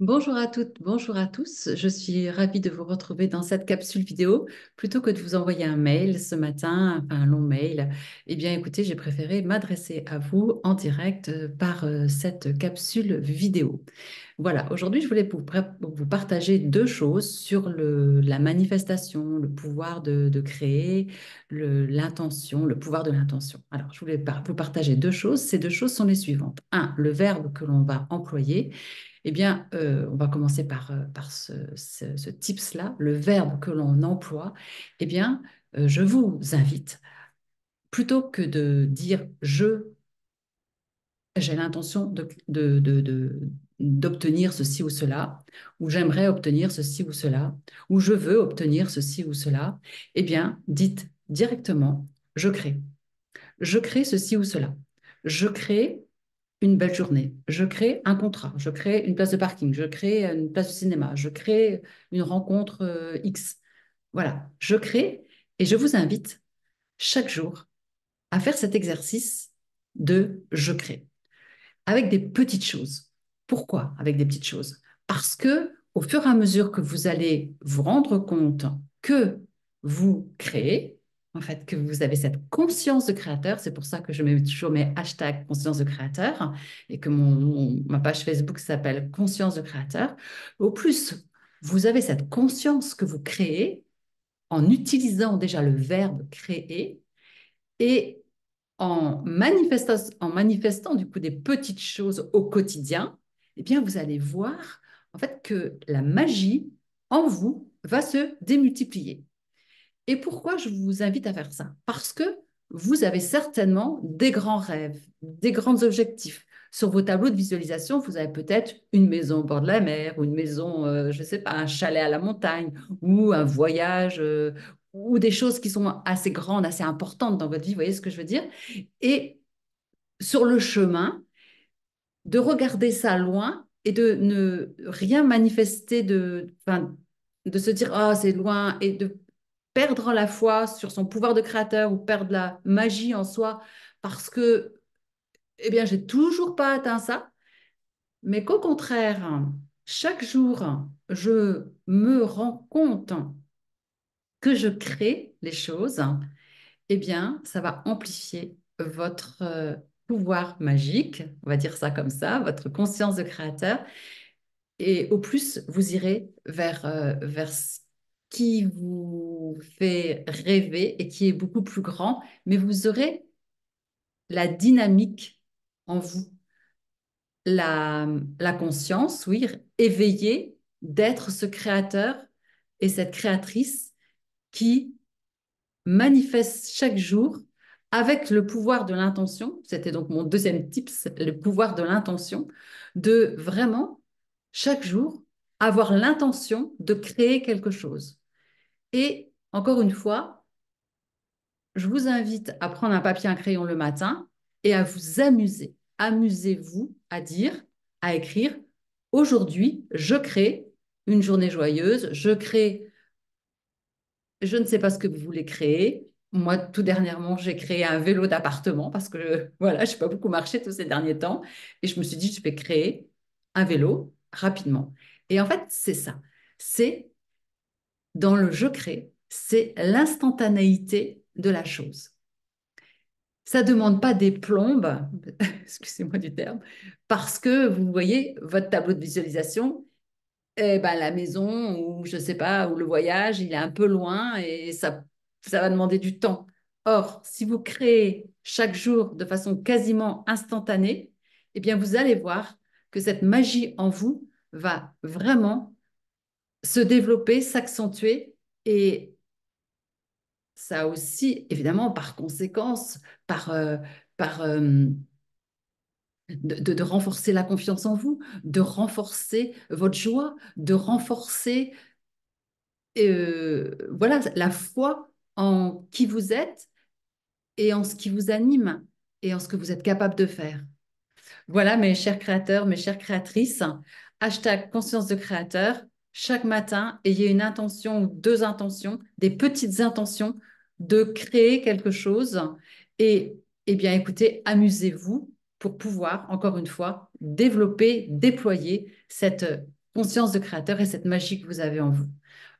Bonjour à toutes, bonjour à tous. Je suis ravie de vous retrouver dans cette capsule vidéo. Plutôt que de vous envoyer un mail ce matin, un long mail, eh bien écoutez, j'ai préféré m'adresser à vous en direct euh, par euh, cette capsule vidéo. Voilà, aujourd'hui, je voulais vous, partager deux choses sur la manifestation, le pouvoir de, créer, l'intention, le, pouvoir de l'intention. Alors, je voulais vous partager deux choses. Ces deux choses sont les suivantes. Un, le verbe que l'on va employer eh bien, euh, on va commencer par, euh, par ce, type tips-là, le verbe que l'on emploie, eh bien, euh, je vous invite, plutôt que de dire je, j'ai l'intention d'obtenir de, ceci ou cela, ou j'aimerais obtenir ceci ou cela, ou je veux obtenir ceci ou cela, eh bien, dites directement je crée. Je crée ceci ou cela. Je crée une belle journée. Je crée un contrat, je crée une place de parking, je crée une place de cinéma, je crée une rencontre euh, X. Voilà, je crée et je vous invite chaque jour à faire cet exercice de je crée avec des petites choses. Pourquoi avec des petites choses Parce que au fur et à mesure que vous allez vous rendre compte que vous créez, en fait, que vous avez cette conscience de créateur. C'est pour ça que je mets toujours mes hashtags conscience de créateur et que ma page Facebook s'appelle conscience de créateur. Au plus, vous avez cette conscience que vous créez en utilisant déjà le verbe créer et en manifestant, en manifestant du coup des petites choses au quotidien, Et eh bien vous allez voir en fait que la magie en vous va se démultiplier. Et pourquoi je vous invite à faire ça Parce que vous avez certainement des grands rêves, des grands objectifs. Sur vos tableaux de visualisation, vous avez peut-être une maison au bord de la mer, ou une maison, euh, je ne sais pas, un chalet à la montagne, ou un voyage, euh, ou des choses qui sont assez grandes, assez importantes dans votre vie, vous voyez ce que je veux dire Et sur le chemin, de regarder ça loin et de ne rien manifester, de, de se dire ⁇ Ah, c'est loin ⁇ et de perdre la foi sur son pouvoir de créateur ou perdre la magie en soi parce que, eh bien, j'ai toujours pas atteint ça, mais qu'au contraire, chaque jour, je me rends compte que je crée les choses, eh bien, ça va amplifier votre euh, pouvoir magique, on va dire ça comme ça, votre conscience de créateur. Et au plus, vous irez vers, euh, vers qui vous fait rêver et qui est beaucoup plus grand, mais vous aurez la dynamique en vous, la, conscience, oui, éveillée d'être ce créateur et cette créatrice qui manifeste chaque jour avec le pouvoir de l'intention, c'était donc mon deuxième tips, le pouvoir de l'intention, de vraiment chaque jour avoir l'intention de créer quelque chose. Et encore une fois, je vous invite à prendre un papier, un crayon le matin et à vous amuser. Amusez-vous à dire, à écrire, aujourd'hui, je crée une journée joyeuse, je crée, je ne sais pas ce que vous voulez créer. Moi, tout dernièrement, j'ai créé un vélo d'appartement parce que voilà, je n'ai pas beaucoup marché tous ces derniers temps. Et je me suis dit, je vais créer un vélo rapidement. Et en fait, c'est ça. C'est dans le je crée, c'est l'instantanéité de la chose. Ça ne demande pas des plombes, excusez-moi du terme, parce que vous voyez votre tableau de visualisation, eh ben, la maison ou je sais pas, ou le voyage, il est un peu loin et ça, ça va demander du temps. Or, si vous créez chaque jour de façon quasiment instantanée, eh bien, vous allez voir que cette magie en vous va vraiment se développer, s'accentuer et ça aussi, évidemment, par conséquence, par, euh, par euh, de, renforcer la confiance en vous, de renforcer votre joie, de renforcer euh, voilà, la foi en qui vous êtes et en ce qui vous anime et en ce que vous êtes capable de faire. Voilà, mes chers créateurs, mes chères créatrices, hashtag conscience de créateur chaque matin, ayez une intention ou deux intentions, des petites intentions de créer quelque chose. Et, eh bien, écoutez, amusez-vous pour pouvoir, encore une fois, développer, déployer cette conscience de créateur et cette magie que vous avez en vous.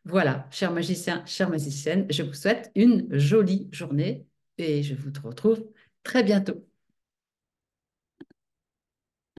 Voilà, chers magiciens, chères magiciennes, je vous souhaite une jolie journée et je vous retrouve très bientôt.